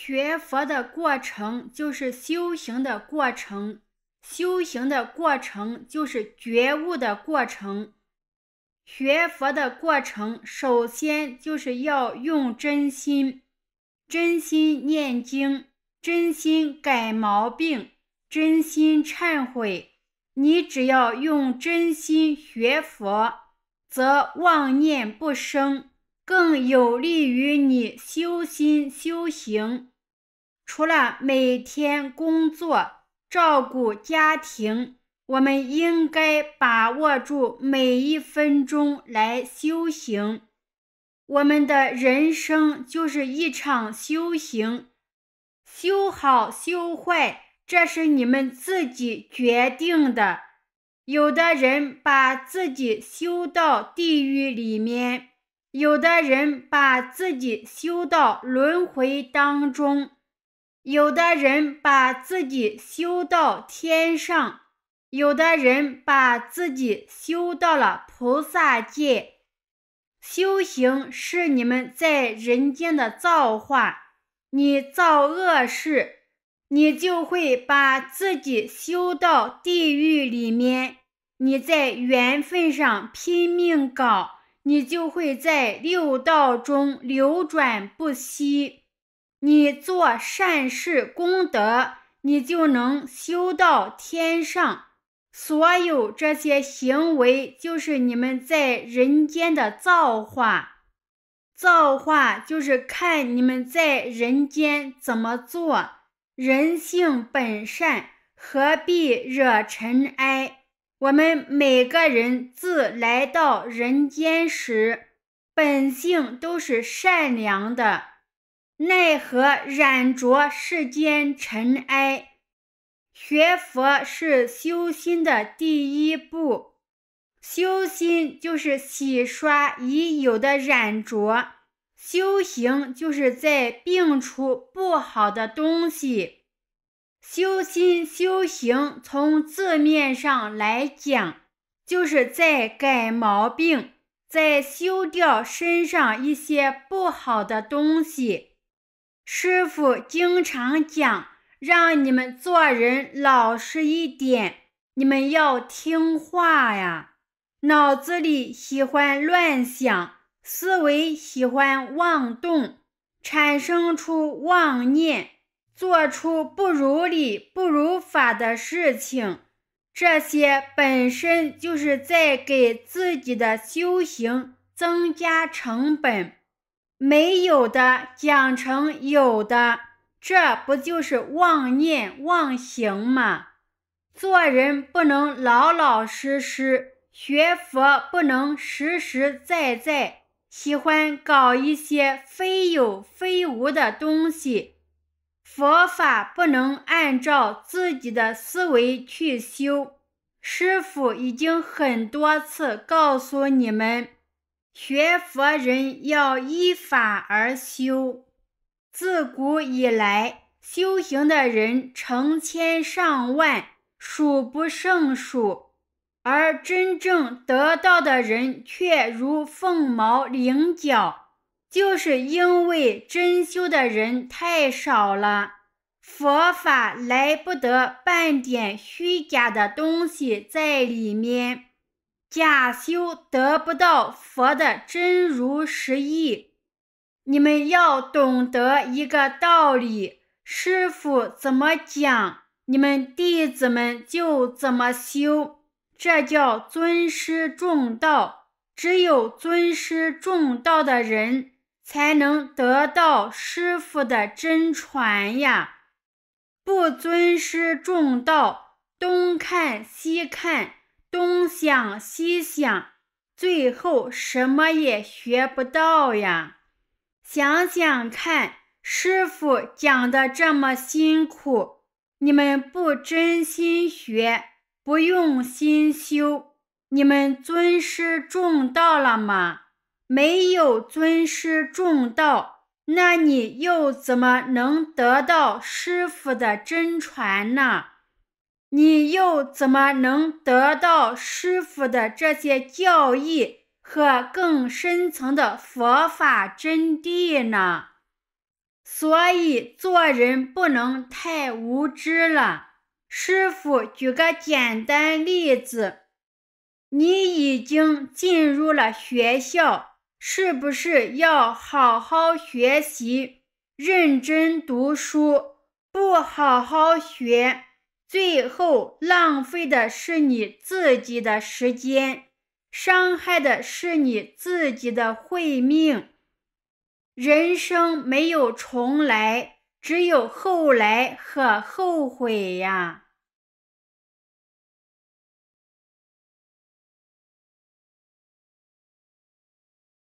学佛的过程就是修行的过程，修行的过程就是觉悟的过程。学佛的过程，首先就是要用真心，真心念经，真心改毛病，真心忏悔。你只要用真心学佛，则妄念不生，更有利于你修心修行。除了每天工作照顾家庭，我们应该把握住每一分钟来修行。我们的人生就是一场修行，修好修坏，这是你们自己决定的。有的人把自己修到地狱里面，有的人把自己修到轮回当中。有的人把自己修到天上，有的人把自己修到了菩萨界。修行是你们在人间的造化。你造恶事，你就会把自己修到地狱里面。你在缘分上拼命搞，你就会在六道中流转不息。你做善事功德，你就能修到天上。所有这些行为，就是你们在人间的造化。造化就是看你们在人间怎么做。人性本善，何必惹尘埃？我们每个人自来到人间时，本性都是善良的。奈何染着世间尘埃？学佛是修心的第一步，修心就是洗刷已有的染着，修行就是在摒除不好的东西。修心、修行从字面上来讲，就是在改毛病，在修掉身上一些不好的东西。师傅经常讲，让你们做人老实一点，你们要听话呀。脑子里喜欢乱想，思维喜欢妄动，产生出妄念，做出不如理、不如法的事情，这些本身就是在给自己的修行增加成本。没有的讲成有的，这不就是妄念妄行吗？做人不能老老实实，学佛不能实实在在，喜欢搞一些非有非无的东西。佛法不能按照自己的思维去修。师傅已经很多次告诉你们。学佛人要依法而修。自古以来，修行的人成千上万，数不胜数，而真正得到的人却如凤毛麟角，就是因为真修的人太少了。佛法来不得半点虚假的东西在里面。假修得不到佛的真如实意。你们要懂得一个道理：师傅怎么讲，你们弟子们就怎么修，这叫尊师重道。只有尊师重道的人，才能得到师傅的真传呀！不尊师重道，东看西看。东想西想，最后什么也学不到呀！想想看，师傅讲的这么辛苦，你们不真心学、不用心修，你们尊师重道了吗？没有尊师重道，那你又怎么能得到师傅的真传呢？你又怎么能得到师傅的这些教义和更深层的佛法真谛呢？所以做人不能太无知了。师傅举个简单例子：你已经进入了学校，是不是要好好学习、认真读书？不好好学。最后浪费的是你自己的时间，伤害的是你自己的慧命。人生没有重来，只有后来和后悔呀。